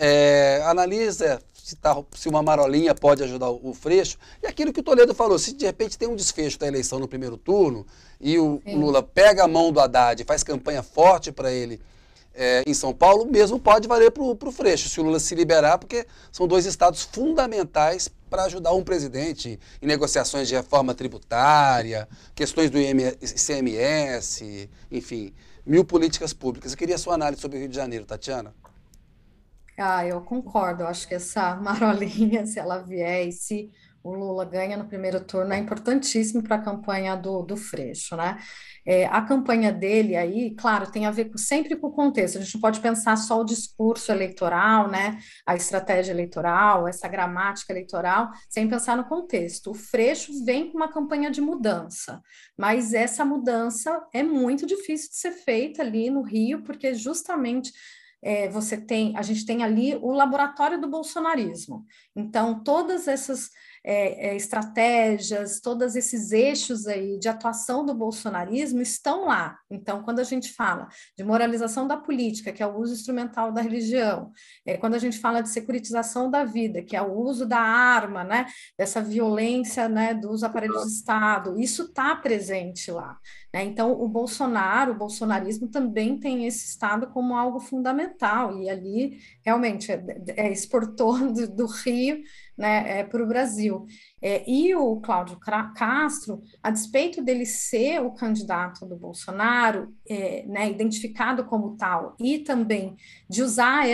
É, analisa se, tá, se, uma marolinha pode ajudar o, Freixo. E aquilo que o Toledo falou, se de repente tem um desfecho da eleição no primeiro turno e o Sim. Lula pega a mão do Haddad faz campanha forte para ele é, em São Paulo, mesmo pode valer para o Freixo, se o Lula se liberar, porque são dois estados fundamentais para ajudar um presidente em negociações de reforma tributária, questões do ICMS, enfim, mil políticas públicas. Eu queria a sua análise sobre o Rio de Janeiro, Tatiana. Ah, eu concordo. Eu acho que essa marolinha, se ela vier e se o Lula ganha no primeiro turno, é importantíssimo para a campanha do, do Freixo, né? É, a campanha dele aí, claro, tem a ver com, sempre com o contexto. A gente não pode pensar só o discurso eleitoral, né? A estratégia eleitoral, essa gramática eleitoral, sem pensar no contexto. O Freixo vem com uma campanha de mudança, mas essa mudança é muito difícil de ser feita ali no Rio, porque justamente é, você tem, a gente tem ali o laboratório do bolsonarismo. Então, todas essas é, é, estratégias, todos esses eixos aí de atuação do bolsonarismo estão lá. Então, quando a gente fala de moralização da política, que é o uso instrumental da religião, é, quando a gente fala de securitização da vida, que é o uso da arma, né, dessa violência né, dos aparelhos de Estado, isso está presente lá. Né? Então, o Bolsonaro, o bolsonarismo também tem esse Estado como algo fundamental, e ali realmente é, é, é do, do Rio né, é, para o Brasil. É, e o Cláudio Castro, a despeito dele ser o candidato do Bolsonaro, é, né, identificado como tal, e também de usar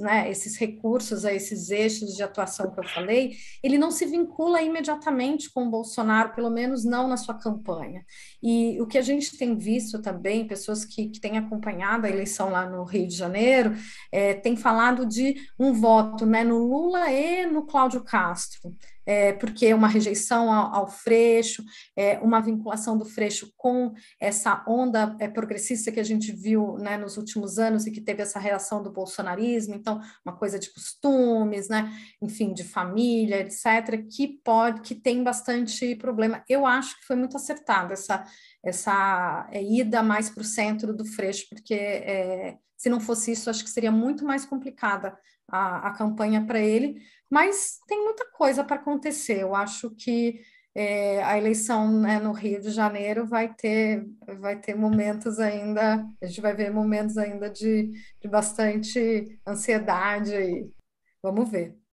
né, esses recursos, a esses eixos de atuação que eu falei, ele não se vincula imediatamente com o Bolsonaro, pelo menos não na sua campanha. E o que a gente tem visto também, pessoas que, que têm acompanhado a eleição lá no Rio de Janeiro, é, têm falado de um voto né, no Lula e no Cláudio Castro é, porque é uma rejeição ao, ao freixo, é, uma vinculação do freixo com essa onda é, progressista que a gente viu né, nos últimos anos e que teve essa reação do bolsonarismo, então uma coisa de costumes, né, enfim, de família, etc., que pode, que tem bastante problema. Eu acho que foi muito acertada essa essa é, ida mais para o centro do freixo, porque é, se não fosse isso, acho que seria muito mais complicada a, a campanha para ele, mas tem muita coisa para acontecer. Eu acho que é, a eleição né, no Rio de Janeiro vai ter, vai ter momentos ainda, a gente vai ver momentos ainda de, de bastante ansiedade aí. Vamos ver.